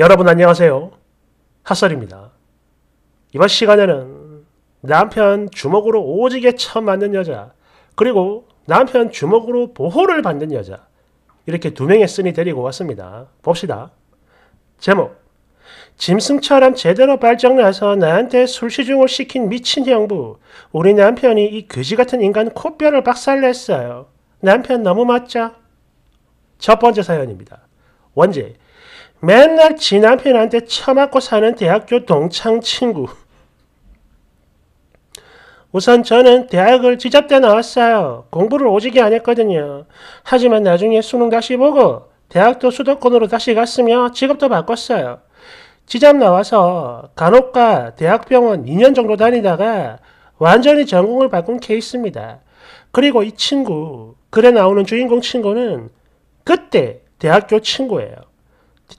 여러분 안녕하세요. 핫설입니다. 이번 시간에는 남편 주먹으로 오지게 쳐맞는 여자 그리고 남편 주먹으로 보호를 받는 여자 이렇게 두 명의 쓴이 데리고 왔습니다. 봅시다. 제목 짐승처럼 제대로 발정나서 나한테 술시중을 시킨 미친 형부 우리 남편이 이 그지 같은 인간 코뼈를 박살냈어요. 남편 너무 맞죠? 첫 번째 사연입니다. 원제 맨날 지 남편한테 처맞고 사는 대학교 동창 친구. 우선 저는 대학을 지잡대 나왔어요. 공부를 오지게 안 했거든요. 하지만 나중에 수능 다시 보고 대학도 수도권으로 다시 갔으며 직업도 바꿨어요. 지잡 나와서 간호과 대학병원 2년 정도 다니다가 완전히 전공을 바꾼 케이스입니다. 그리고 이 친구, 글에 나오는 주인공 친구는 그때 대학교 친구예요.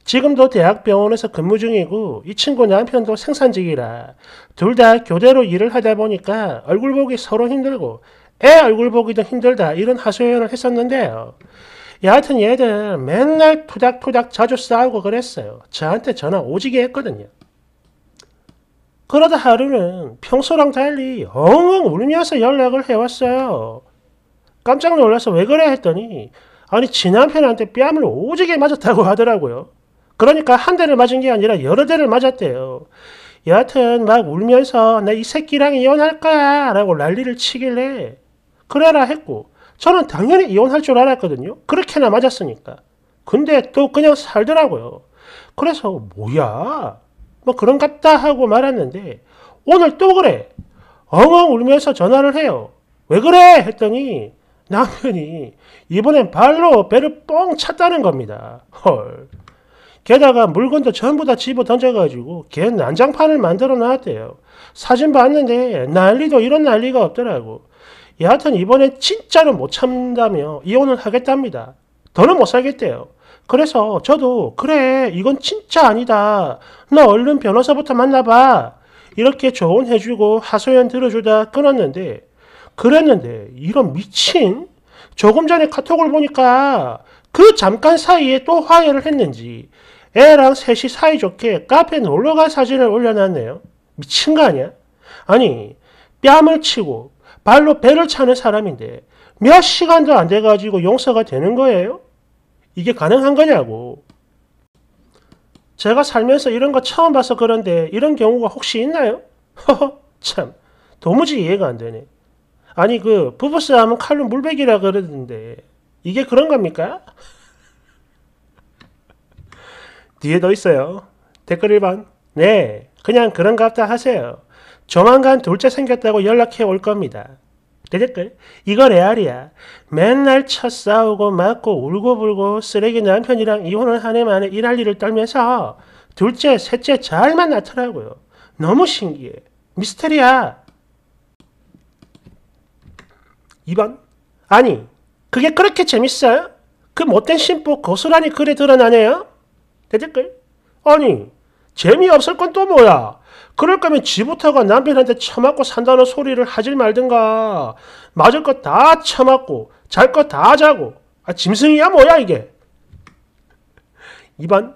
지금도 대학병원에서 근무 중이고 이 친구 남편도 생산직이라 둘 다 교대로 일을 하다 보니까 얼굴 보기 서로 힘들고 애 얼굴 보기도 힘들다 이런 하소연을 했었는데요. 여하튼 얘들 맨날 토닥토닥 자주 싸우고 그랬어요. 저한테 전화 오지게 했거든요. 그러다 하루는 평소랑 달리 엉엉 울면서 연락을 해왔어요. 깜짝 놀라서 왜 그래 했더니 아니 지 남편한테 뺨을 오지게 맞았다고 하더라고요. 그러니까 한 대를 맞은 게 아니라 여러 대를 맞았대요. 여하튼 막 울면서 나 이 새끼랑 이혼할 거야 라고 난리를 치길래 그래라 했고 저는 당연히 이혼할 줄 알았거든요. 그렇게나 맞았으니까. 근데 또 그냥 살더라고요. 그래서 뭐야? 뭐 그런 같다 하고 말았는데 오늘 또 그래. 엉엉 울면서 전화를 해요. 왜 그래? 했더니 남편이 이번엔 발로 배를 뻥 찼다는 겁니다. 헐. 게다가 물건도 전부 다 집어 던져가지고 개 난장판을 만들어 놨대요. 사진 봤는데 난리도 이런 난리가 없더라고. 여하튼 이번에 진짜로 못 참다며 이혼을 하겠답니다. 더는 못 살겠대요. 그래서 저도 그래 이건 진짜 아니다. 너 얼른 변호사부터 만나봐. 이렇게 조언해주고 하소연 들어주다 끊었는데 그랬는데 이런 미친 조금 전에 카톡을 보니까 그 잠깐 사이에 또 화해를 했는지 애랑 셋이 사이좋게 카페 놀러간 사진을 올려놨네요. 미친 거 아니야? 아니 뺨을 치고 발로 배를 차는 사람인데 몇 시간도 안 돼가지고 용서가 되는 거예요? 이게 가능한 거냐고. 제가 살면서 이런 거 처음 봐서 그런데 이런 경우가 혹시 있나요? 허허, 참, 도무지 이해가 안 되네. 아니, 그, 부부싸움은 칼로 물베기라 그러던데, 이게 그런 겁니까? 뒤에더 있어요. 댓글 1번. 네, 그냥 그런가다 하세요. 조만간 둘째 생겼다고 연락해 올 겁니다. 대댓글 이거 레알이야. 맨날 첫 싸우고 맞고 울고 불고 쓰레기 남편이랑 이혼을 한해 만에 일할 일을 떨면서 둘째, 셋째 잘만 낳더라고요. 너무 신기해. 미스테리야. 2번 아니 그게 그렇게 재밌어요? 그 못된 심보 고스란히 글에 드러나네요? 되댓글? 아니 재미없을 건 또 뭐야? 그럴 거면 지부터가 남편한테 처맞고 산다는 소리를 하질 말든가 맞을 것다 처맞고 잘 것 다 자고 아 짐승이야 뭐야 이게 2번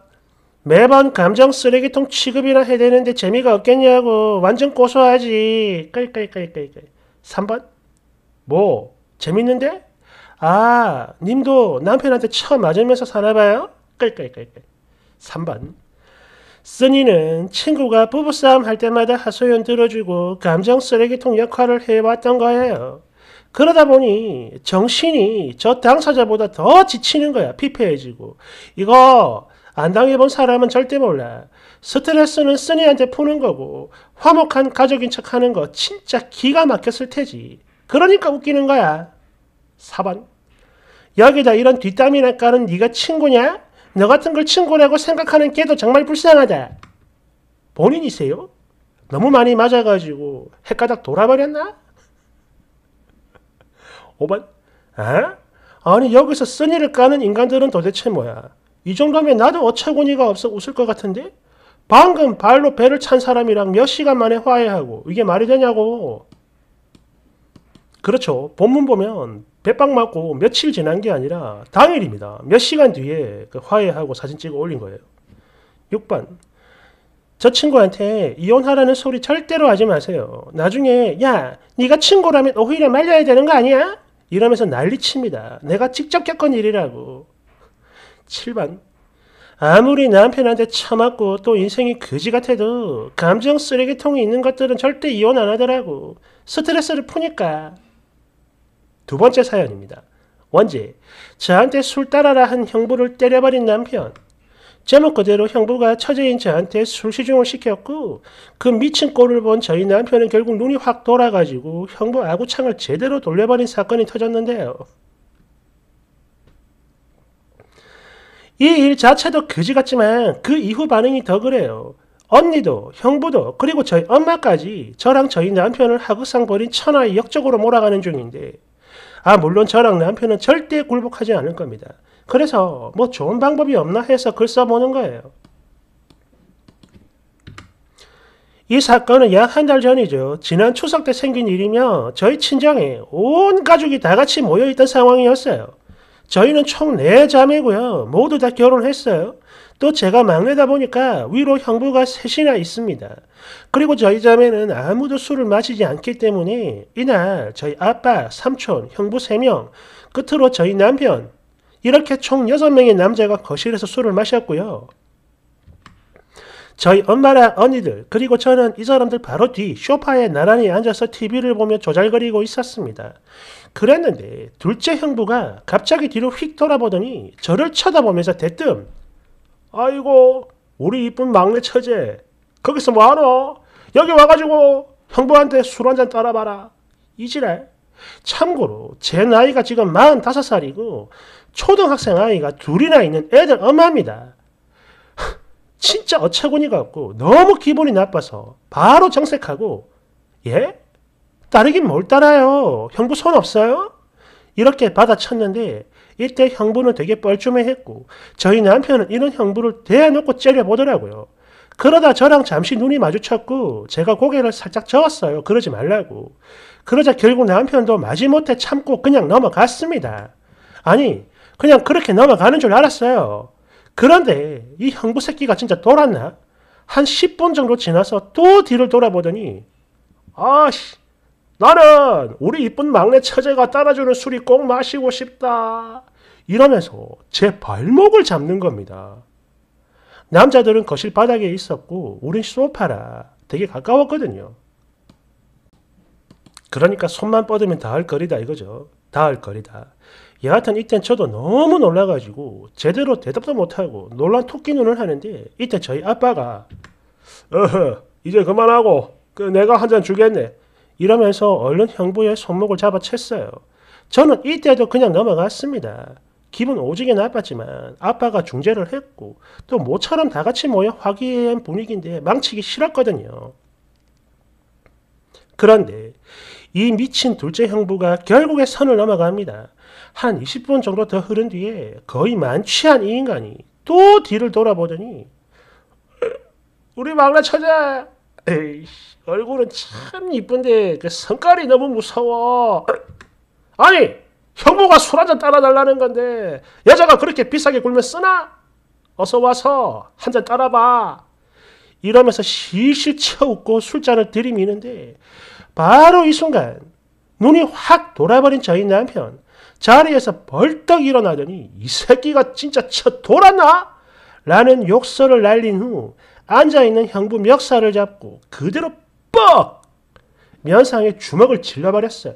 매번 감정 쓰레기통 취급이나 해야되는데 재미가 없겠냐고 완전 고소하지 끌끌끌끌끌 3번 뭐 재밌는데? 아 님도 남편한테 처 맞으면서 사나봐요? 끌끌끌끌 3번 쓰니는 친구가 부부싸움 할 때마다 하소연 들어주고 감정 쓰레기통 역할을 해왔던 거예요. 그러다 보니 정신이 저 당사자보다 더 지치는 거야. 피폐해지고. 이거 안 당해본 사람은 절대 몰라. 스트레스는 쓰니한테 푸는 거고 화목한 가족인 척하는 거 진짜 기가 막혔을 테지. 그러니까 웃기는 거야. 4번 여기다 이런 뒷담이나 까는 네가 친구냐? 너 같은 걸 친구라고 생각하는 걔도 정말 불쌍하다. 본인이세요? 너무 많이 맞아가지고 헷가닥 돌아버렸나? 5번 아? 어? 아니 여기서 쓰니를 까는 인간들은 도대체 뭐야? 이 정도면 나도 어처구니가 없어 웃을 것 같은데? 방금 발로 배를 찬 사람이랑 몇 시간 만에 화해하고 이게 말이 되냐고 그렇죠. 본문 보면 배빵 맞고 며칠 지난 게 아니라 당일입니다. 몇 시간 뒤에 그 화해하고 사진 찍어 올린 거예요. 6번. 저 친구한테 이혼하라는 소리 절대로 하지 마세요. 나중에 야, 네가 친구라면 오히려 말려야 되는 거 아니야? 이러면서 난리칩니다. 내가 직접 겪은 일이라고. 7번. 아무리 남편한테 참았고 또 인생이 그지 같아도 감정 쓰레기통이 있는 것들은 절대 이혼 안 하더라고. 스트레스를 푸니까. 두 번째 사연입니다. 원지, 저한테 술 따라라 한 형부를 때려버린 남편. 제목 그대로 형부가 처제인 저한테 술시중을 시켰고 그 미친 꼴을 본 저희 남편은 결국 눈이 확 돌아가지고 형부 아구창을 제대로 돌려버린 사건이 터졌는데요. 이 일 자체도 거지 같지만 그 이후 반응이 더 그래요. 언니도 형부도 그리고 저희 엄마까지 저랑 저희 남편을 하극상 벌인 천하의 역적으로 몰아가는 중인데 아 물론 저랑 남편은 절대 굴복하지 않을 겁니다. 그래서 뭐 좋은 방법이 없나 해서 글 써보는 거예요. 이 사건은 약 한 달 전이죠. 지난 추석 때 생긴 일이며 저희 친정에 온 가족이 다 같이 모여있던 상황이었어요. 저희는 총 4자매고요. 모두 다 결혼했어요. 또 제가 막내다 보니까 위로 형부가 셋이나 있습니다. 그리고 저희 자매는 아무도 술을 마시지 않기 때문에 이날 저희 아빠, 삼촌, 형부 3명, 끝으로 저희 남편, 이렇게 총 6명의 남자가 거실에서 술을 마셨고요. 저희 엄마랑 언니들 그리고 저는 이 사람들 바로 뒤 쇼파에 나란히 앉아서 TV를 보며 조잘거리고 있었습니다. 그랬는데 둘째 형부가 갑자기 뒤로 휙 돌아보더니 저를 쳐다보면서 대뜸 아이고 우리 이쁜 막내 처제 거기서 뭐하노? 여기 와가지고 형부한테 술 한잔 따라봐라 이지랄 참고로 제 나이가 지금 45살이고 초등학생 아이가 둘이나 있는 애들 엄마입니다 진짜 어처구니가 없고 너무 기분이 나빠서 바로 정색하고 예? 따르긴 뭘 따라요 형부 손 없어요? 이렇게 받아쳤는데 이때 형부는 되게 뻘쭘해했고 저희 남편은 이런 형부를 대놓고 째려보더라고요. 그러다 저랑 잠시 눈이 마주쳤고 제가 고개를 살짝 저었어요. 그러지 말라고. 그러자 결국 남편도 마지못해 참고 그냥 넘어갔습니다. 아니 그냥 그렇게 넘어가는 줄 알았어요. 그런데 이 형부 새끼가 진짜 돌았나? 한 10분 정도 지나서 또 뒤를 돌아보더니 아씨 나는 우리 이쁜 막내 처제가 따라주는 술이 꼭 마시고 싶다. 이러면서 제 발목을 잡는 겁니다. 남자들은 거실 바닥에 있었고 우린 소파라 되게 가까웠거든요. 그러니까 손만 뻗으면 다할 거리다 이거죠. 다할 거리다. 여하튼 이땐 저도 너무 놀라가지고 제대로 대답도 못하고 놀란 토끼 눈을 하는데 이때 저희 아빠가 어허 이제 그만하고 그 내가 한 잔 주겠네. 이러면서 얼른 형부의 손목을 잡아챘어요. 저는 이때도 그냥 넘어갔습니다. 기분 오지게 나빴지만 아빠가 중재를 했고 또 모처럼 다 같이 모여 화기애애한 분위기인데 망치기 싫었거든요. 그런데 이 미친 둘째 형부가 결국에 선을 넘어갑니다. 한 20분 정도 더 흐른 뒤에 거의 만취한 이 인간이 또 뒤를 돌아보더니 우리 막내 처자 에이씨, 얼굴은 참 이쁜데 그 성깔이 너무 무서워. 아니, 형부가 술 한잔 따라달라는 건데 여자가 그렇게 비싸게 굴면 쓰나? 어서 와서 한잔 따라봐. 이러면서 실실 쳐웃고 술잔을 들이미는데 바로 이 순간 눈이 확 돌아버린 저희 남편 자리에서 벌떡 일어나더니 이 새끼가 진짜 쳐 돌았나? 라는 욕설을 날린 후 앉아있는 형부 멱살을 잡고 그대로 뻑! 면상에 주먹을 질러버렸어요.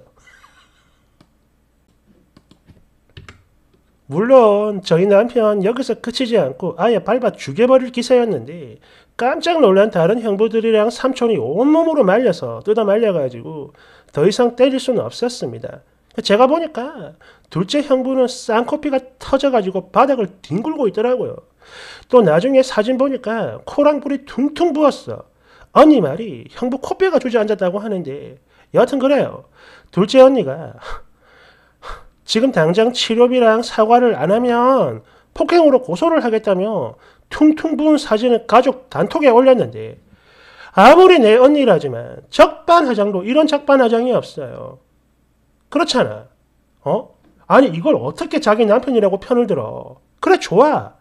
물론 저희 남편 여기서 그치지 않고 아예 밟아 죽여버릴 기세였는데 깜짝 놀란 다른 형부들이랑 삼촌이 온몸으로 말려서 뜯어 말려가지고 더 이상 때릴 수는 없었습니다. 제가 보니까 둘째 형부는 쌍코피가 터져가지고 바닥을 뒹굴고 있더라고요. 또 나중에 사진 보니까 코랑 볼이 퉁퉁 부었어. 언니 말이 형부 코뼈가 주저앉았다고 하는데 여하튼 그래요. 둘째 언니가 지금 당장 치료비랑 사과를 안 하면 폭행으로 고소를 하겠다며 퉁퉁 부은 사진을 가족 단톡에 올렸는데 아무리 내 언니라지만 적반하장도 이런 적반하장이 없어요. 그렇잖아. 어? 아니 이걸 어떻게 자기 남편이라고 편을 들어. 그래 좋아.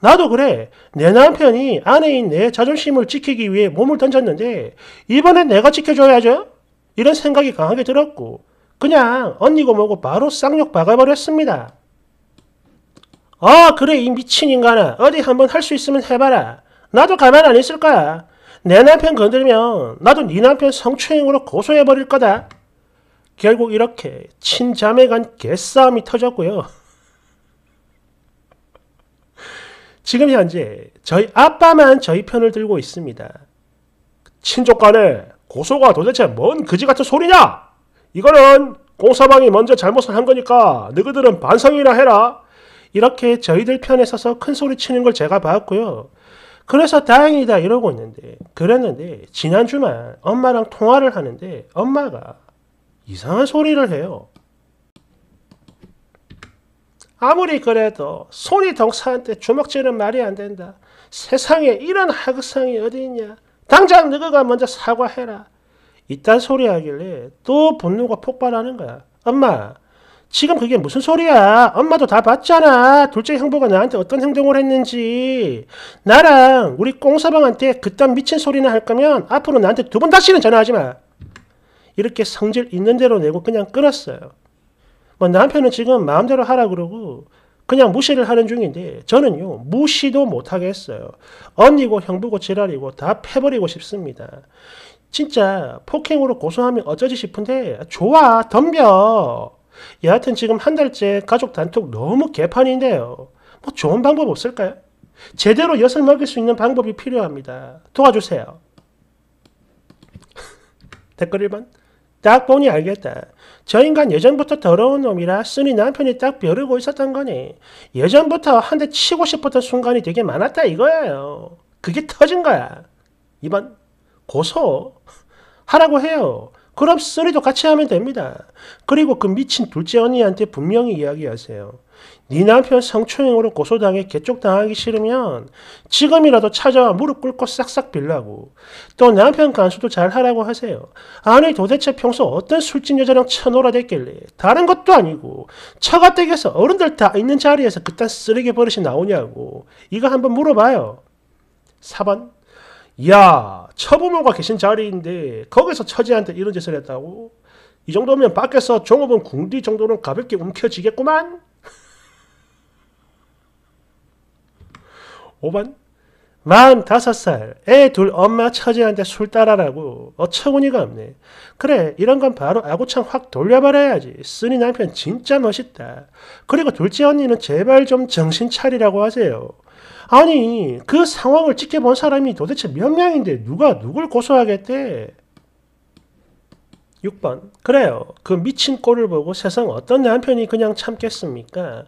나도 그래. 내 남편이 아내인 내 자존심을 지키기 위해 몸을 던졌는데 이번엔 내가 지켜줘야죠. 이런 생각이 강하게 들었고 그냥 언니고 뭐고 바로 쌍욕 박아버렸습니다. 아 그래 이 미친 인간아 어디 한번 할 수 있으면 해봐라. 나도 가만 안 있을 거야. 내 남편 건들면 나도 네 남편 성추행으로 고소해버릴 거다. 결국 이렇게 친자매 간 개싸움이 터졌고요. 지금 현재 저희 아빠만 저희 편을 들고 있습니다. 친족 간에 고소가 도대체 뭔 그지같은 소리냐? 이거는 공사방이 먼저 잘못을 한 거니까 너희들은 반성이나 해라. 이렇게 저희들 편에 서서 큰 소리 치는 걸 제가 봤고요. 그래서 다행이다 이러고 있는데 그랬는데 지난 주말 엄마랑 통화를 하는데 엄마가 이상한 소리를 해요. 아무리 그래도 손이 동사한테 주먹질은 말이 안 된다. 세상에 이런 하상이 어디 있냐. 당장 너가 먼저 사과해라. 이딴 소리 하길래 또 분노가 폭발하는 거야. 엄마, 지금 그게 무슨 소리야? 엄마도 다 봤잖아. 둘째 형부가 나한테 어떤 행동을 했는지. 나랑 우리 꽁사방한테 그딴 미친 소리나 할 거면 앞으로 나한테 두 번 다시는 전화하지 마. 이렇게 성질 있는 대로 내고 그냥 끊었어요. 뭐 남편은 지금 마음대로 하라 그러고 그냥 무시를 하는 중인데 저는요 무시도 못하겠어요. 언니고 형부고 지랄이고 다 패버리고 싶습니다. 진짜 폭행으로 고소하면 어쩌지 싶은데 좋아 덤벼. 여하튼 지금 한 달째 가족 단톡 너무 개판인데요. 뭐 좋은 방법 없을까요? 제대로 엿을 먹일 수 있는 방법이 필요합니다. 도와주세요. 댓글 1번. 딱 보니 알겠다. 저 인간 예전부터 더러운 놈이라 쓰니 남편이 딱 벼르고 있었던 거니 예전부터 한 대 치고 싶었던 순간이 되게 많았다 이거예요. 그게 터진 거야. 이번 고소 하라고 해요. 그럼 쓰리도 같이 하면 됩니다. 그리고 그 미친 둘째 언니한테 분명히 이야기하세요. 네 남편 성추행으로 고소당해 개쪽당하기 싫으면 지금이라도 찾아와 무릎 꿇고 싹싹 빌라고. 또 남편 간수도 잘 하라고 하세요. 아니 도대체 평소 어떤 술집 여자랑 쳐놀아댔길래 다른 것도 아니고 처가 댁에서 어른들 다 있는 자리에서 그딴 쓰레기 버릇이 나오냐고. 이거 한번 물어봐요. 4번 야 처부모가 계신 자리인데 거기서 처지한테 이런 짓을 했다고? 이 정도면 밖에서 종업원 궁디 정도는 가볍게 움켜쥐겠구만? 5번 45살 애 둘 엄마 처제한테 술 따라라고 어처구니가 없네. 그래 이런 건 바로 아구창 확 돌려버려야지. 쓰니 남편 진짜 멋있다. 그리고 둘째 언니는 제발 좀 정신 차리라고 하세요. 아니 그 상황을 지켜본 사람이 도대체 몇 명인데 누가 누굴 고소하겠대. 6번 그래요. 그 미친 꼴을 보고 세상 어떤 남편이 그냥 참겠습니까?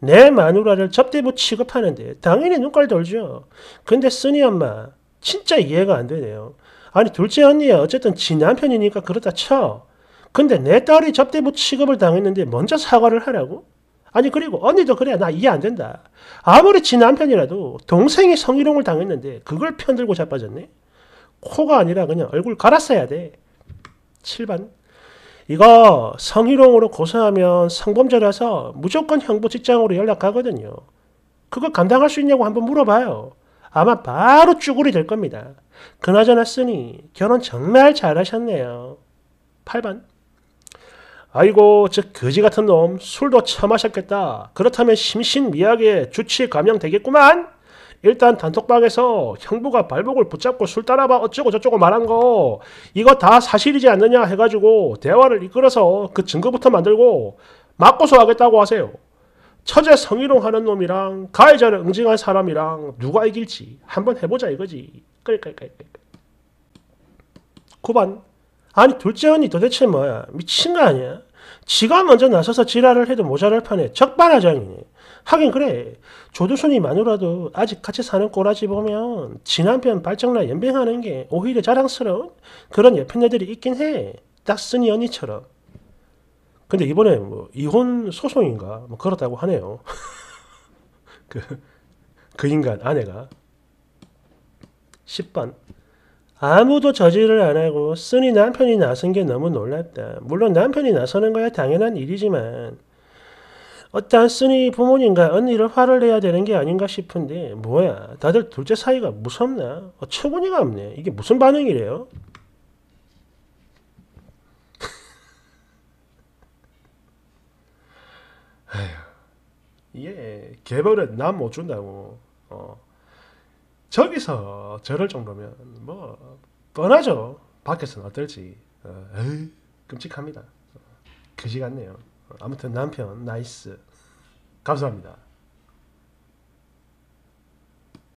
내 마누라를 접대부 취급하는데 당연히 눈깔 돌죠. 근데 쓰니 엄마 진짜 이해가 안 되네요. 아니 둘째 언니야 어쨌든 지 남편이니까 그렇다 쳐. 근데 내 딸이 접대부 취급을 당했는데 먼저 사과를 하라고? 아니 그리고 언니도 그래 나 이해 안 된다. 아무리 지 남편이라도 동생이 성희롱을 당했는데 그걸 편들고 자빠졌네. 코가 아니라 그냥 얼굴 갈았어야 돼. 7반 이거 성희롱으로 고소하면 성범죄라서 무조건 형부직장으로 연락하거든요. 그걸 감당할 수 있냐고 한번 물어봐요. 아마 바로 쭈구리 될 겁니다. 그나저나 쓰니 결혼 정말 잘하셨네요. 8번 아이고 저 거지 같은 놈 술도 처마셨겠다. 그렇다면 심신미약에 주치 감염되겠구만. 일단 단톡방에서 형부가 발목을 붙잡고 술 따라봐 어쩌고 저쩌고 말한 거 이거 다 사실이지 않느냐 해가지고 대화를 이끌어서 그 증거부터 만들고 맞고소 하겠다고 하세요. 처제 성희롱하는 놈이랑 가해자를 응징한 사람이랑 누가 이길지 한번 해보자 이거지. 9번 아니 둘째 언니 도대체 뭐야 미친 거 아니야? 지가 먼저 나서서 지랄을 해도 모자랄 판에 적반하장이네. 하긴 그래. 조두순이마누라도 아직 같이 사는 꼬라지 보면 지난편 발정나 연병하는 게 오히려 자랑스러운 그런 옆에 애들이 있긴 해. 딱 쓰니 언니처럼. 근데 이번에 뭐 이혼 소송인가 뭐 그렇다고 하네요. 그, 그 인간 아내가. 10번. 아무도 저지를 안 하고 쓰니 남편이 나선 게 너무 놀랍다. 물론 남편이 나서는 거야 당연한 일이지만 어따쓰니 부모님과 언니를 화를 내야 되는 게 아닌가 싶은데 뭐야 다들 둘째 사이가 무섭나? 어처구니가 없네. 이게 무슨 반응이래요? 아휴 이게 개벌은 남못 준다고 어. 저기서 저럴 정도면 뭐 뻔하죠. 밖에서는 어떨지 어, 에이, 끔찍합니다. 그지 같네요. 아무튼 남편 나이스 감사합니다.